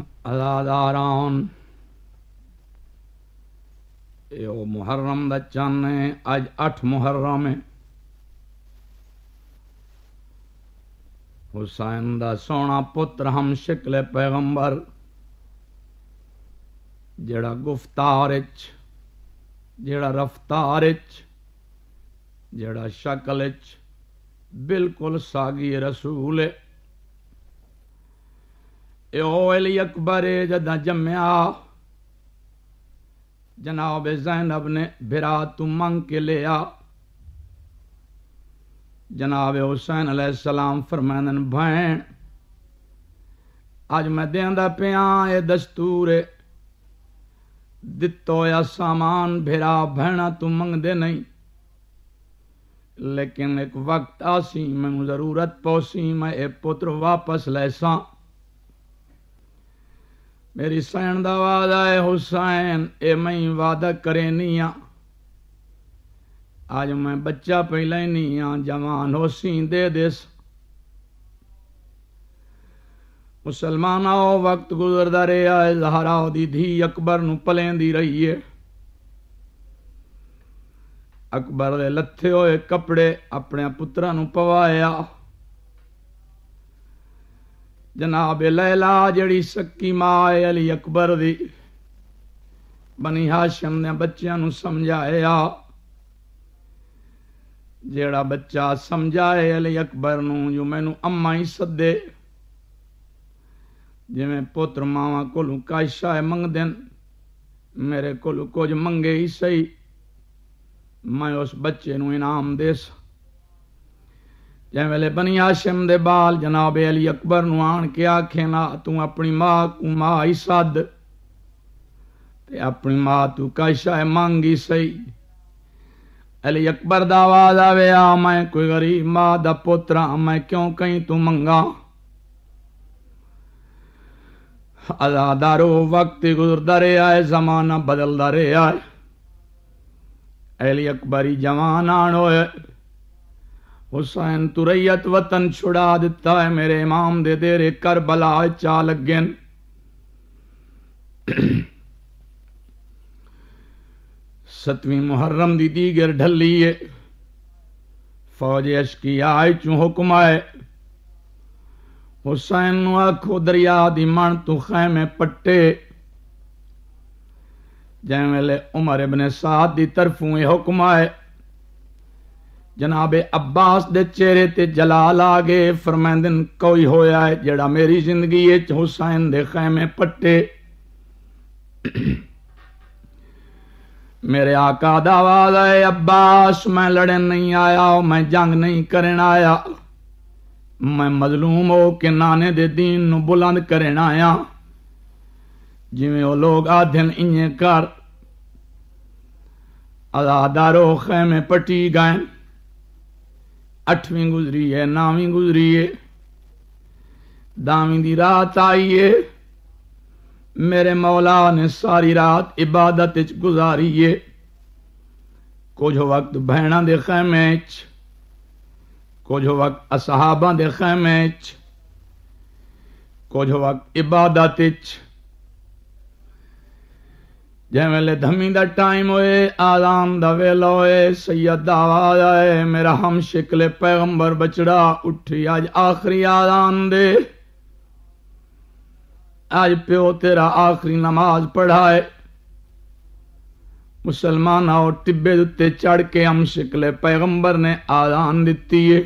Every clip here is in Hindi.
अदादारान यो मुहर्रम बच्चन ने आज अठ मुहर्रम है हुसैन दा सोना पुत्र हम शिकले पैगंबर जड़ा गुफ्तार जड़ा रफ्तार जड़ा शक्ल बिल्कुल सागी रसूल अली अकबर जदा जमया जनाब जैनब ने बिरा तू मंग के लिया जनाब हुसैन सलाम फरमानन भैन अज मैं देंदा पिया ए दस्तूर दितो या सामान भेरा भैना तू मंगते नहीं लेकिन एक वक्त आसी मैं जरूरत पौसी मैं ये पुत्र वापस लैसा ਮੇਰੀ ਸੈਣ ਦਾ ਵਾਦਾ ਹੈ ਹੁਸੈਨ ਇਹ ਮੈਂ ਵਾਦਾ ਕਰੇ ਨਹੀਂ ਆ ਅੱਜ ਮੈਂ ਬੱਚਾ ਪਹਿਲਾਂ ਹੀ ਨਹੀਂ ਆ ਜਵਾਨ ਹੋਸੀ ਦੇ ਦੇਸ ਮੁਸਲਮਾਨਾਂ ਵਕਤ ਗੁਜ਼ਰਦਾ ਰਿਹਾ ਹੈ ਜ਼ਹਰਾ ਉਹਦੀ ਧੀ ਅਕਬਰ ਨੂੰ ਪਲੇਂਦੀ ਰਹੀ ਹੈ ਅਕਬਰ ਦੇ ਲੱਥੇ ਹੋਏ ਕੱਪੜੇ ਆਪਣੇ ਪੁੱਤਰਾਂ ਨੂੰ ਪਵਾਇਆ जनाब लैला जड़ी सक्की माँ अली अकबर दी बनी हाशम ने बच्चों समझाया ਜਿਹੜਾ ਬੱਚਾ ਸਮਝਾਏ ਅਲੀ ਅਕਬਰ ਨੂੰ ਜੋ ਮੈਨੂੰ ਅੰਮਾ ਹੀ ਸੱਦੇ ਜਿਵੇਂ ਪੁੱਤਰ ਮਾਵਾ ਕੋਲੋਂ ਕਾਇਸ਼ਾ ਮੰਗਦੇ ਮੇਰੇ ਕੋਲੋਂ ਕੁਝ ਮੰਗੇ ਹੀ ਸਹੀ ਮੈਂ ਉਸ ਬੱਚੇ ਨੂੰ ਇਨਾਮ ਦੇਸਾਂ जैमेले बनी हाशिम दे बाल जनाब अली अकबर नु आन के आखे ना तू अपनी मां को मां ही सद ते अपनी मां तू काशा है मांगी सही अली अकबर दा आवाज आवे आ मैं कोई गरीब मां दा पोतरा मैं क्यों कहीं तू मंगा आजादारो वक्त गुजरदा रहा है जमाना बदलदा रहा है अली अकबरी जवान आन होए हुसैन तुरैयत वतन छुड़ा दिता है मेरे इमाम दे दे कर बला चा लगे सतवीं मुहर्रम दी दी गिर ढली है फौज अशकी आए चू हुक्म आए हुसैन आखो दरिया दी मन तू खैमे पट्टे जै वेले उमर इब्ने साद दी तरफों ये हुक्म आए ਜਨਾਬ अब्बास दे चेहरे ते ਜਲਾਲ ਆ गए ਫਰਮਾਉਂਦੇ कोई होया ਹੈ ਜਿਹੜਾ ਮੇਰੀ ਜ਼ਿੰਦਗੀ ਵਿੱਚ ਹੁਸੈਨ ਦੇ ਖੈਮੇ ਪੱਟੇ मेरे आका का है अब्बास मैं लड़न नहीं आया मैं जंग नहीं करन आया मैं मजलूम हो के नाने दे दीन नु बुलंद करन आया जिमें वो लोग आधन इं कर आजादारो खेमे पटी गए अठवीं गुजरी है नावी गुजरी है दामी दी रात आई है मेरे मौला ने सारी रात इबादत गुजारी है कुछ वक्त भैन के खैमे च कुछ वक्त असहाबा दे खैमे च कुछ वक्त इबादत च जैमेले धमी दा टाइम होए आराम दा वेला होए सैयद दा आवाज आए मेरा हम शिकले पैगंबर बचड़ा उठी आज आखिरी आराम दे आज प्यो तेरा आखिरी नमाज पढ़ाए मुसलमान आओ टिब्बे उत्ते चढ़ के हम शिकले पैगंबर ने आदान दिती है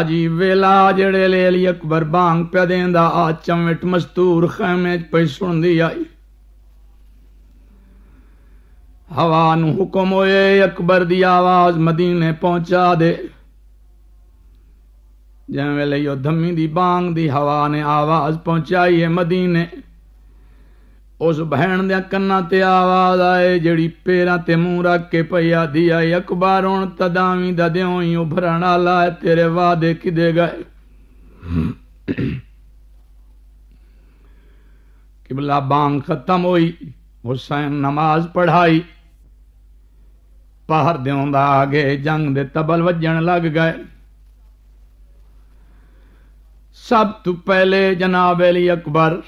ਅਜੀ ਵੇਲਾ ਜਿਹੜੇ ਲੈ ਲਈ ਅਕਬਰ ਬਾਂਗ ਪਿਆ ਦੇਂਦਾ ਆ ਚਮਟ ਮਸਤੂਰ ਖੈਮੇ ਪਈ ਸੁਣਦੀ ਆਈ हवा हुक्म ओए अकबर दी आवाज मदीने पहुंचा दे जै यो धम्मी दी बांग दी हवा ने आवाज पहुंचाई है मदीने उस बहन दया कन्ना ते आवाज आए जड़ी पेरा ते मुंह रख के पया दिया अकबर हूं तदावी दा ही उभरण आला है तेरे वादे दे गए किबला बांग खत्म हुई हुसैन नमाज पढ़ाई ਪਹਰ ਦਿਉਂਦਾ ਗਏ ਜੰਗ ਦੇ ਤਬਲ ਵੱਜਣ ਲੱਗ ਗਏ ਸਭ ਤੋਂ ਪਹਿਲੇ ਜਨਾਬ ਅਲੀ ਅਕਬਰ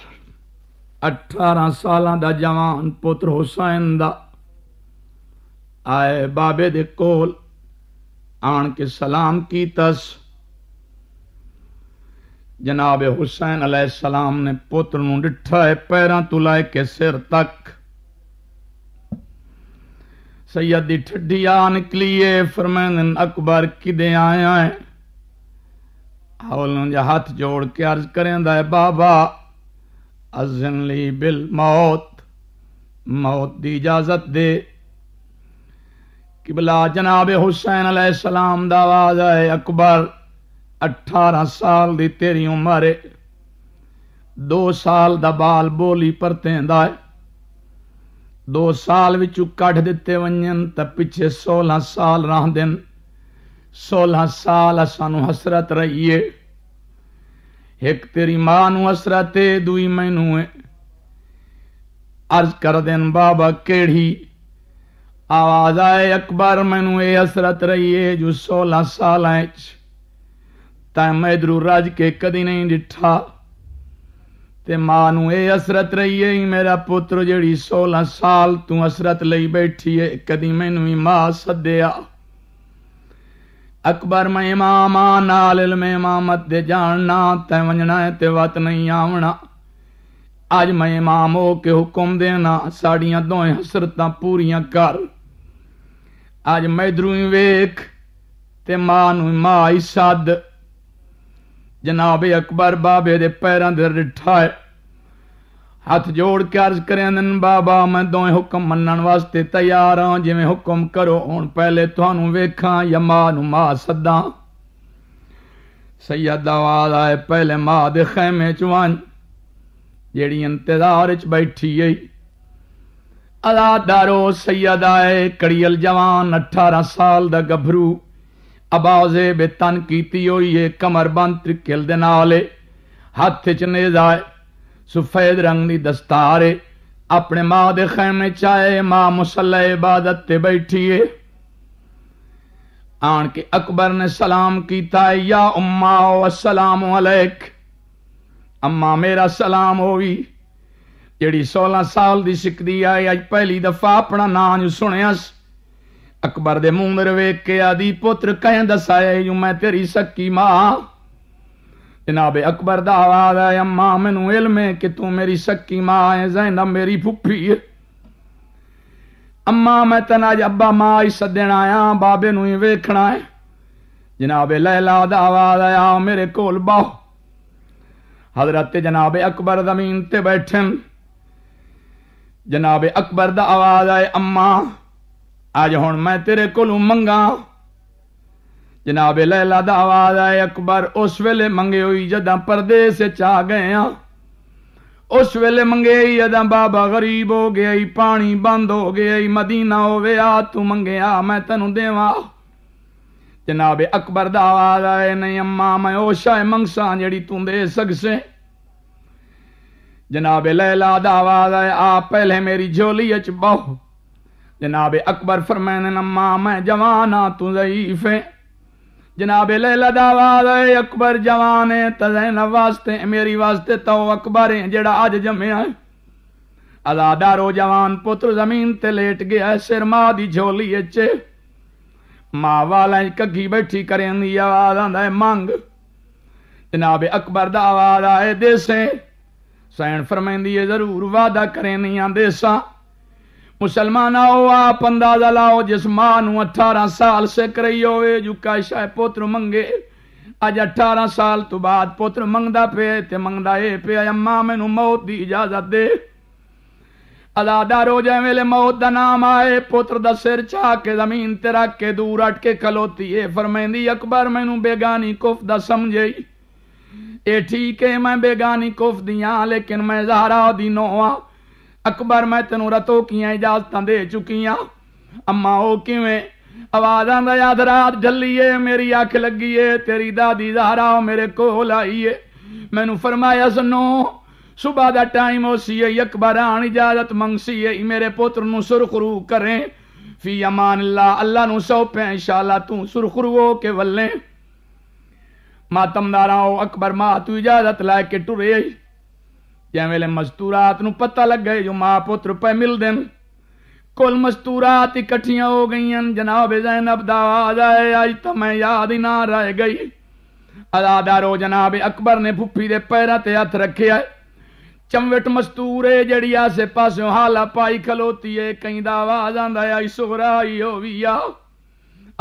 18 ਸਾਲਾਂ ਦਾ ਜਵਾਨ ਪੁੱਤਰ ਹੁਸੈਨ ਦਾ ਆਏ ਬਾਬੇ ਦੇ ਕੋਲ ਆਣ ਕੇ ਸਲਾਮ ਕੀਤਸ ਜਨਾਬ ਹੁਸੈਨ ਅਲੈਹਿਸਲਾਮ ਨੇ ਪੁੱਤਰ ਨੂੰ ਡਿੱਠਾ ਹੈ ਪੈਰਾਂ ਤੋਂ ਲੈ ਕੇ ਸਿਰ ਤੱਕ सैयद की ठड्डी आ निकली है फरमैन अकबर किदे आया है हौल हाथ जोड़ के अर्ज करें है बाबा अजन बिल मौत मौत दी इजाजत दे किबला जनाब हुसैन सलाम दवाज आवाज है अकबर अठारह साल दी तेरी उम्र है दो साल दाल बोली परतें है 2 ਸਾਲ ਵਿੱਚੋਂ ਕੱਢ ਦਿੱਤੇ ਵੰਨ ਤਾਂ ਪਿੱਛੇ 16 ਸਾਲ ਰਹਿੰਦੇ 16 ਸਾਲ ਸਾਨੂੰ ਹਸਰਤ ਰਹੀਏ ਇੱਕ ਤੇਰੀ ਮਾਂ ਨੂੰ ਹਸਰਤ ਏ ਦੂਈ ਮੈਨੂੰ ਏ ਅਰਜ਼ ਕਰਦੇ ਨੇ ਬਾਬਾ ਕਿਹੜੀ ਆਵਾਜ਼ ਆਏ ਅਕਬਰ ਮੈਨੂੰ ਇਹ ਹਸਰਤ ਰਹੀਏ ਜੋ 16 ਸਾਲਾਂ ਚ ਤਾਂ ਮੈਂ ਦਰੂ ਰਾਜ ਕੇ ਕਦੀ ਨਹੀਂ ਡਿੱਠਾ ਤੇ ਮਾਂ ਨੂੰ ਇਹ ਅਸਰਤ ਰਹੀ ਏ ਮੇਰਾ ਪੁੱਤਰ ਜਿਹੜੀ 16 ਸਾਲ ਤੂੰ ਅਸਰਤ ਲਈ ਬੈਠੀ ਏ ਕਦੀ ਮੈਨੂੰ ਵੀ ਮਾਂ ਸੱਦਿਆ ਅਕਬਰ ਮੈਂ ਇਮਾਮਾ ਨਾਲ ਇਲਮ ਇਮਾਮਤ ਦੇ ਜਾਣਨਾ ਤੈ ਵੰਜਣਾ ਤੇ ਵਤ ਨਹੀਂ ਆਵਣਾ ਅੱਜ ਮੈਂ ਇਮਾਮ ਹੋ ਕੇ ਹੁਕਮ ਦੇਣਾ ਸਾਡੀਆਂ ਦੋਵੇਂ ਹਸਰਤਾਂ ਪੂਰੀਆਂ ਕਰ ਅੱਜ ਮੈਂ ਦਰੂ ਵੇਖ ਤੇ ਮਾਂ ਨੂੰ ਮਾਂ ਹੀ ਸੱਦ जनाब अकबर बाबे दे पैरों दे रिठा है हथ जोड़ के अर्ज करें बाबा मैं दोए हुक्म मनन वास्ते तैयार हाँ जिमें हुक्म करो हूँ पहले थानू वेखा या माँ मां सदा सैयद आवाज आए पहले माँ दे खैमे चुन जेड़ी इंतजार च बैठी गई अलादारो सैयद आए कड़ियल जवान अठारह साल दा गभरू ਆਵਾਜ਼ੇ ਬੇਤਨ ਕੀਤੀ ਹੋਈ ਏ ਕਮਰਬੰਦ ਤ੍ਰਿਕਲ ਦੇ ਨਾਲ ਏ ਹੱਥ 'ਚ ਨੇਜ਼ਾ ਏ ਸਫੈਦ ਰੰਗ ਦੀ ਦਸਤਾਰ अपने मां के खैमे चाहे मां मुसल इबादत ते बैठी है आन के अकबर ने सलाम किया या उम्मा ओ असलाम अलैक अम्मा मेरा सलाम हो भी जड़ी सोलह साल की सिकदी आई अज पहली दफा अपना नाम सुनिया ਅਕਬਰ ਦੇ ਮੂੰਹ ਨਰ ਵੇਖ ਕੇ ਆਦੀ ਪੁੱਤਰ ਕਹਿੰ ਦਸਾਇਆ ਯੂ ਮੈਂ ਤੇਰੀ ਸੱਕੀ ਮਾਂ अकबर का आवाज है अम्मा मैनू इलम है कि तू मेरी सकी मां है जैनब मेरी फुफी है अम्मा मैं तेना अज मां ही सदन आया बाबे नु ही वेखना है जनाबे लैला का आवाज आया मेरे कोल बाहो हजरत जनाब अकबर जमीन ते बैठन जनाबे अकबर का आवाज आए अम्मा ਅੱਜ ਹੁਣ ਮੈਂ ਤੇਰੇ ਕੋਲੋਂ ਮੰਗਾ ਜਨਾਬ ਲੈਲਾ ਦਾ ਆਵਾਜ਼ ਆਇਆ ਅਕਬਰ ਉਸ ਵੇਲੇ ਮੰਗੇ ਹੋਈ ਜਦਾਂ ਪਰਦੇਸ ਚ ਆ ਗਏ ਆ ਉਸ ਵੇਲੇ ਮੰਗੇ ਜਦਾਂ ਬਾਬਾ ਗਰੀਬ ਹੋ ਗਿਆ ਹੀ ਪਾਣੀ ਬੰਦ ਹੋ ਗਿਆ ਹੀ ਮਦੀਨਾ ਹੋਵੇ ਆ ਤੂੰ ਮੰਗਿਆ ਮੈਂ ਤੈਨੂੰ ਦੇਵਾਂ ਜਨਾਬ ਅਕਬਰ ਦਾ ਆਵਾਜ਼ ਆਇਆ ਨਹੀਂ ਅੰਮਾ ਮੈਂ ਉਹ ਸ਼ਾਇ ਮੰਗਸਾਂ ਜਿਹੜੀ ਤੂੰ ਦੇ ਸਕਸੇ ਜਨਾਬ ਲੈਲਾ ਦਾ ਆਵਾਜ਼ ਆਇਆ ਆ ਪਹਿਲੇ ਮੇਰੀ ਝੋਲੀ ਚ ਬਹੁਤ जनाब अकबर फरमैन लम्मा मैं जवाना तू ज़ईफ़ जनाब लैला अकबर जवान है तजैन वास्ते मेरी वास्ते तो अकबर है जेड़ा अज जमया है अजादारो जवान पुत्र जमीन ते लेट गया सिर मां दी झोली च मां वाला कग्गी बैठी करें दी आवाज आंदा है मंग जनाब अकबर दा आवाज आए देसे सैन फरमैंदी जरूर वादा करें नी आंदे सां मुसलमान आओ आप अंदाजा लाओ जिस मां अठारह साल से करी होवे जुका पुत्र मंगे अज अठारह साल तो बाद पुत्र मंगदा पे ते मंगदा ए पे अम्मा मैनू मौत दी इजाजत दे अलादा रोजे वेले मौत का नाम आए पुत्र का सिर चा के जमीन ते रख के दूर अटके खलोती है फरमेंदी अकबर मैनू बेगानी कुफ द समझे ए ठीक है मैं बेगानी कुफ दी हाँ लेकिन मैं जहरा दी नोआ ਅਕਬਰ ਮੈਂ ਤੈਨੂੰ ਰਤੋ ਕੀਆਂ ਇਜਾਜ਼ਤਾਂ ਦੇ ਚੁਕੀਆਂ ਅੰਮਾ ਉਹ ਕਿਵੇਂ ਆਵਾਜ਼ਾਂ ਦਾ ਯਾਦ ਰਾਤ ਜੱਲੀਏ ਮੇਰੀ ਅੱਖ ਲੱਗੀਏ ਤੇਰੀ ਦਾਦੀ ਜ਼ਹਰਾ ਮੇਰੇ ਕੋਲ ਆਈਏ ਮੈਨੂੰ ਫਰਮਾਇਆ ਸੁਨੋ ਸਵੇਰ ਦਾ ਟਾਈਮ ਹੋ ਸੀ ਅਕਬਰ ਆਣ ਇਜਾਜ਼ਤ ਮੰਗਸੀ ਮੇਰੇ ਪੁੱਤਰ ਨੂੰ ਸੁਰਖਰੂ ਕਰੇ ਫੀ ਅਮਾਨ ਅੱਲਾ ਅੱਲਾ ਨੂੰ ਸੌਪੇ ਇਨਸ਼ਾਅੱਲਾ ਤੂੰ ਸੁਰਖਰੂ ਹੋ ਕੇ ਵੱਲੇ ਮਾਤਮਦਾਰਾਂ ਅਕਬਰ ਮਾ ਤੂੰ ਇਜਾਜ਼ਤ ਲੈ ਕੇ ਟੁਰੇ ਆਈ ਜਾਂ ਵੇਲੇ ਮਜ਼ਦੂਰਾਤ ਨੂੰ ਪਤਾ ਲੱਗੇ ਜੋ ਮਾਂ ਪੁੱਤ ਰੁਪਏ ਮਿਲਦੇ ਨੇ ਕੁੱਲ ਮਜ਼ਦੂਰਾਤ ਇਕੱਠੀਆਂ ਹੋ ਗਈਆਂ ਜਨਾਬ ਜ਼ੈਨਬ ਦਾ ਆਵਾਜ਼ ਆਏ ਅੱਜ ਤਾਂ ਮੈਂ ਯਾਦ ਹੀ ਨਾ ਰਹਿ ਗਈ ਅਦਾਦਾਰੋ ਜਨਾਬ ਅਕਬਰ ਨੇ ਫੁੱਫੀ ਦੇ ਪੈਰਾਂ ਤੇ ਹੱਥ ਰੱਖਿਆ ਚਮਵਟ ਮਸਤੂਰੇ ਜਿਹੜੀ ਆਸੇ ਪਾਸਿਓਂ ਹਾਲਾ ਪਾਈ ਖਲੋਤੀ ਏ ਕਈਂਦਾ ਆਵਾਜ਼ ਆਂਦਾ ਆਈ ਸੋਹਰਾ ਆਈ ਹੋਵੀਆ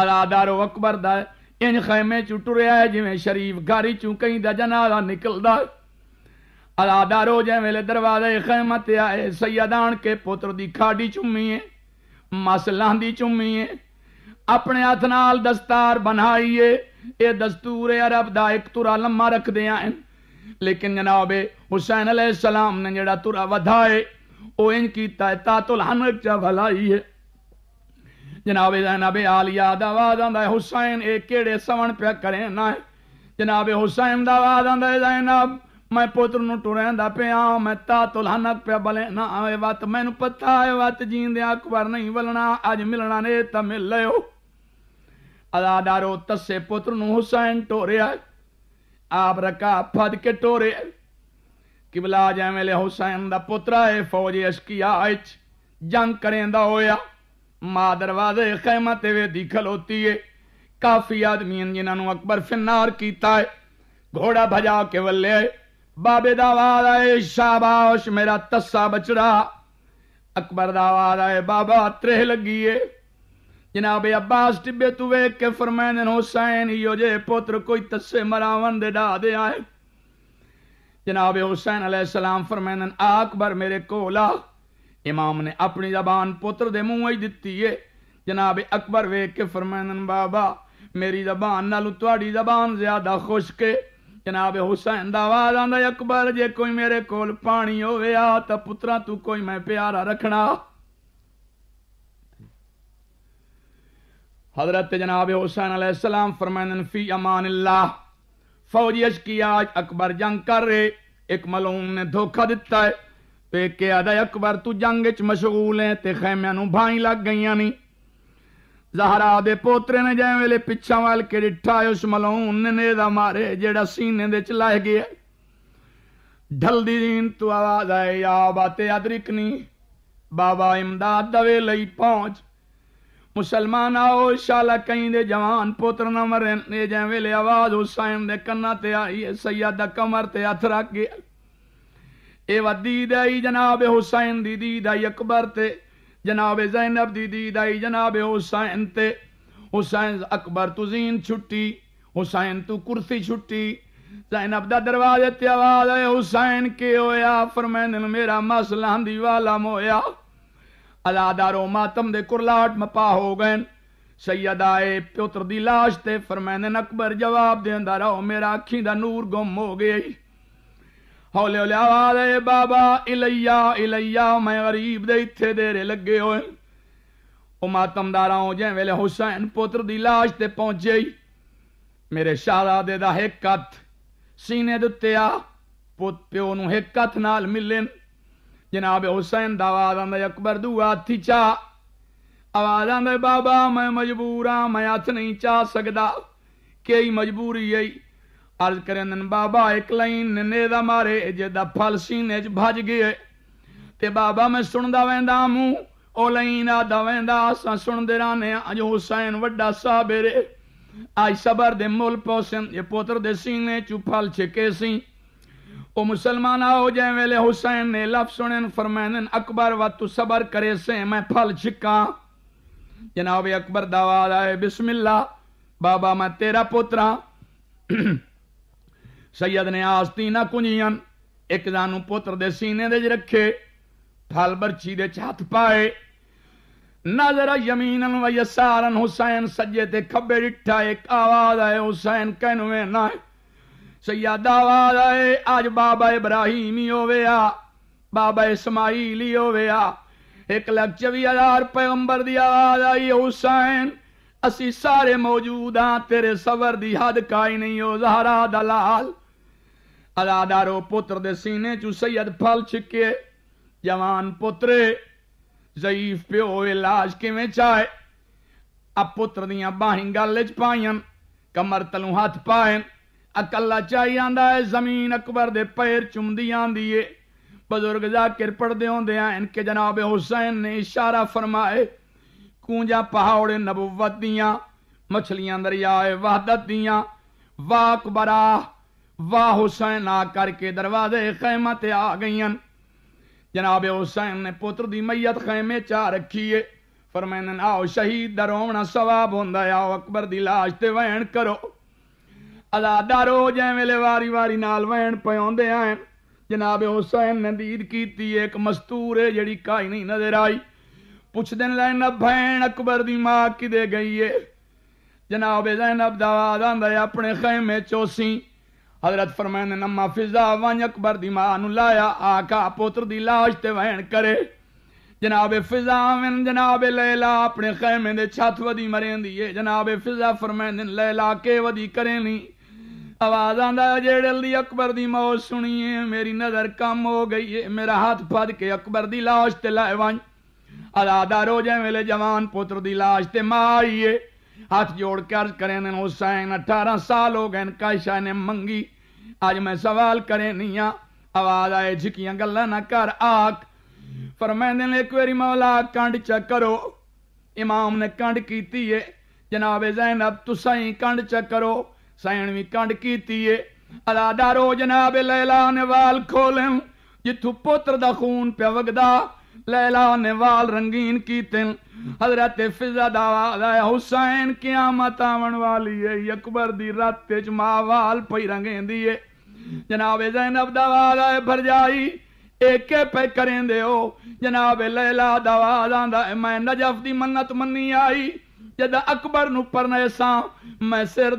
ਅਲਾਦਾਰੋ ਅਕਬਰ ਦਾ ਇੰਜ ਖੈਮੇ ਚ ਟੁਰਿਆ ਜਿਵੇਂ ਸ਼ਰੀਫ ਘਾਰੀ ਚੋਂ ਕਈਂਦਾ ਜਨਾਲਾ ਨਿਕਲਦਾ अलादा रोजे वेले दरवाजे खैमत आए सैदान के पुत्र दी खाड़ी चुम्मीए मस लांदी चुम्मीए अपने हथ नाल दस्तार बनाइए ये दस्तूर अरब का एक तुरा लम्मा रखते हैं लेकिन जनाब हुसैन अलैहिस्सलाम ने जड़ा तुरा वधाए ओ इन कीता है तातुल हनक चा भलाइए जनाब जनाब आलिया दा आवाज आंदा है हुसैन ए केड़े सवन पे करे ना है जनाब हुसैन दा आवाज आंदा है जनाब मैं पुत्र नु टुरेंदा पिया मैं ता तुलहनक पे बले ना आवे वत मैनू पता है वत जींदे अकबर नहीं बलना आज मिलना ने त मिल लयो अदा डारो तसे पुत्र नु हुसैन टोरे आप रका फद के टोरे किबला जैमेले हुसैन दा पुत्र है फौज अशकिया आइच जंग करेंदा होया मां दरवाजे खैमा ते वे है काफी आदमी जिन्होंने अकबर फिनार किया है घोड़ा भजा के वल्ले है बाबे दावाद आए शाबाश मेरा तस्सा बचड़ा अकबर दावाद आए बाबा त्रेह लगी है जनाबे अब्बास टिब्बे तू वे के फरमैन हुसैन यो जे पुत्र कोई तस्से मरावन दे डा दे आए जनाबे हुसैन सलाम फरमैन अकबर मेरे कोल आ इमाम ने अपनी जबान पुत्र दे मुंह ही दिती है जनाबे अकबर वे के फरमैन बाबा मेरी जबान नालू तुहाडी जबान ज्यादा खुश के जनाब हुसैन ਦਾ ਆਵਾਜ਼ ਆਂਦਾ ਅਕਬਰ ਜੇ ਕੋਈ ਮੇਰੇ ਕੋਲ ਪਾਣੀ ਹੋਵੇ ਆ ਤਾਂ ਪੁੱਤਰਾ ਤੂੰ ਕੋਈ ਮੈਂ हजरत जनाब हुसैन आसमाम फरमैन फ़ी अमान फौजी अशकिया आज अकबर जंग कर रहे एक मलूम ने धोखा दिता है तो अकबर तू जंग च मशगूल है ते खैमिया भाई लग गई नहीं ਜ਼ਹਰਾ ਦੇ ਪੋਤਰੇ ਨੇ ਜਿਵੇਂ ਵੇਲੇ ਪਿੱਛਾਂ ਵਾਲ ਕੇ ਡਿੱਠਾ ਉਸ ਮਲਹੂਨ ਨੇ ਦਾ ਮਾਰੇ ਜਿਹੜਾ ਸੀਨੇ ਦੇ ਚ ਲਹਿ ਗਿਆ ढलदी दीन तू आवाज आए या बातें अदरिकनी बाबा इमदाद दवे लई पहुंच मुसलमान आओ शाला कहीं दे जवान पुत्र न मरे ने जै वेले आवाज हुसैन दे कन्ना ते आई सैयद दा कमर ते हथ रख गया ए वदी दई जनाब हुसैन दी दी दई अकबर ते जनाब जैनब दीदी दाई जनाब हुसैन ते हुसैन अकबर तुजीन छुट्टी हुसैन तू कुर्सी छुट्टी जैनब दा दरवाजे ते आवाज आए हुसैन के होया फरमैन मेरा मसला दी वाला मोया अलादारो मातम दे कुरलाट मपा हो गए सैयद आए पुत्र दी लाश ते फरमैन अकबर जवाब देंदा रहो मेरा अखी दा नूर गुम हो गया ਹੌਲੇ ਹੌਲੇ ਆਵਾਜ਼ ਏ ਬਾਬਾ ਇਲਈਆ ਇਲਈਆ ਮੈਂ ਗਰੀਬ ਦੇ ਇੱਥੇ ਦੇਰੇ ਲੱਗੇ ਹੋਏ ਉਹ ਮਾਤਮਦਾਰਾ ਹੋ ਜੇ ਵੇਲੇ ਹੁਸੈਨ ਪੁੱਤਰ ਦੀ লাশ ਤੇ ਪਹੁੰਚੇ ਮੇਰੇ ਦੇ ਦਾ ਇੱਕ ਹੱਥ ਸੀਨੇ ਦੇ ਉੱਤੇ ਆ ਪੁੱਤ ਪਿਓ ਨੂੰ ਇੱਕ ਹੱਥ ਨਾਲ ਮਿਲਣ ਜਨਾਬ ਹੁਸੈਨ ਦਾ ਆਵਾਜ਼ ਆਂਦਾ ਅਕਬਰ ਥੀ ਚਾ ਆਵਾਜ਼ ਆਂਦਾ ਬਾਬਾ ਮੈਂ ਮਜਬੂਰਾ ਮੈਂ ਹੱਥ ਨਹੀਂ ਚਾ ਸਕਦਾ ਕਈ ਮਜਬੂਰੀ ਹੈ अर्ज करेंदन बाबा एक लाइन ने दा मारे जेदा फल सीने च भज गए ते बाबा मैं सुनदा वेंदा मूं ओ लाइन आदा वेंदा असां सुनदे रहने अजो हुसैन वड्डा साहब रे आज सबर दे मुल पोसन ये पुत्र दे सीने चु फल छके सी ओ मुसलमान आओ जै वेले हुसैन ने लफ सुनन फरमैनन अकबर वा तू सबर करे से मैं फल छिका जनाब अकबर दावा आए बिस्मिल्लाह बाबा मैं तेरा पुत्रा सैयद ने आस्ती ना कुंजियां ਇੱਕ ਜਾਨ ਨੂੰ ਪੁੱਤਰ ਦੇ ਸੀਨੇ ਦੇ ਵਿੱਚ ਰੱਖੇ ਫਲ ਬਰਛੀ ਦੇ ਹੱਥ ਪਾਏ ਨਜ਼ਰ ਯਮੀਨਨ ਵ ਯਸਾਰਨ ਹੁਸੈਨ ਸੱਜੇ ਤੇ ਖੱਬੇ ਡਿੱਠਾ ਇੱਕ ਆਵਾਜ਼ ਆਏ ਹੁਸੈਨ ਕਹਿਨਵੇਂ ਨਾ ਸੈਯਦ ਆਵਾਜ਼ ਆਏ ਅੱਜ ਬਾਬਾ ਇਬਰਾਹੀਮ ਹੀ ਹੋਵੇਆ ਬਾਬਾ ਇਸਮਾਈਲ ਹੀ ਹੋਵੇਆ 124000 ਪੈਗੰਬਰ ਦੀ ਆਵਾਜ਼ ਆਈ ਹੁਸੈਨ ਅਸੀਂ ਸਾਰੇ ਮੌਜੂਦ ਆ ਤੇਰੇ ਸਬਰ ਦੀ ਹੱਦ ਕਾਈ ਨਹੀਂ ਹੋ ਜ਼ਹਰਾ ਦਲਾਲ अलादारो पुत्र दे सीने चू सैयद फल छिके जवान पुत्र ਜ਼ਈਫ ਪਿਓ ਹੋਵੇ লাশ ਕਿਵੇਂ ਚਾਏ ਆ ਪੁੱਤਰ ਦੀਆਂ ਬਾਹੀਂ ਗੱਲ 'ਚ ਪਾਈਆਂ ਕਮਰ ਤਲੂ ਹੱਥ ਪਾਏ ਅਕੱਲਾ ਚਾਈ ਆਂਦਾ ਏ ਜ਼ਮੀਨ ਅਕਬਰ ਦੇ ਪੈਰ ਚੁੰਮਦੀ ਆਂਦੀ ਏ ਬਜ਼ੁਰਗ ਜ਼ਾਕਿਰ ਪੜਦੇ ਹੁੰਦੇ ਆ ਇਨਕੇ ਜਨਾਬ ਹੁਸੈਨ ਨੇ ਇਸ਼ਾਰਾ ਫਰਮਾਏ ਕੂੰਜਾ ਪਹਾੜੇ ਨਬੂਵਤ ਦੀਆਂ ਮਛਲੀਆਂ ਦਰਿਆਏ ਵਹਦਤ ਦੀਆਂ ਵਾਕ ਬਰਾ वाह हुसैन आ के दरवाजे खैमत आ गई जनाब हुसैन ने पुत्र की मैयत खैमे चा रखी है पर मैंने आओ शहीद दरोना सवाब होंदा आओ अकबर की लाश ते वहन करो अजादा रोज वेले वारी वारी नाल वहन पौंदे जनाब हुसैन ने दीद की एक मस्तूर है जड़ी काई नहीं नजर आई पुछ दिन लैन भैन अकबर की मां कि गई है जनाब जैनब दवा आंदा अपने खैमे चोसी हजरत फरमैन नम्मा फिजा वंज अकबर दी मां लाया आका पुत्र दी लाश ते वहन करे जनाब फिजा आवन जनाब लैला अपने खैमे दे छत वदी मरेंदी है जनाब फिजा फरमैन लैला के वदी करेनी आवाज आंदा जेड़े दी अकबर दी मौत सुनिए मेरी नजर कम हो गई है मेरा हाथ फद के अकबर दी लाश ते लाए वंज अलादा रोजे वेले जवान पुत्र दी लाश ते मां आईए हाथ जोड़ कर करें हुसैन अठारह साल हो गए इनका ने मंगी आज मैं सवाल करे निया आवाज आए झिकियां गल्ला ना कर आख पर मैं दिन एक बारी मौला कंड चेक करो इमाम ने कंड की है जनाबे जैन अब तू सही कंड चेक करो सैन भी कंड की है अदादारो जनाबे लैला ने वाल खोले जिथू पुत्र दा खून पे वगदा लैला ने वाल रंगीन कीते हजरत फिजा हुसैन क्यामत आवन वाली है अकबर दी रात च मां पई रंगेंदी है जनाबे जैनब दा है भरजाई एक पे करें दे जनाबे लैला दा वाल आंदा मैं नजफ दी मन्नत मन्नी आई ਜਦ ਅਕਬਰ ਨੂੰ ਪਰਨੇ ਸਾਂ ਮੈਂ ਸਿਰ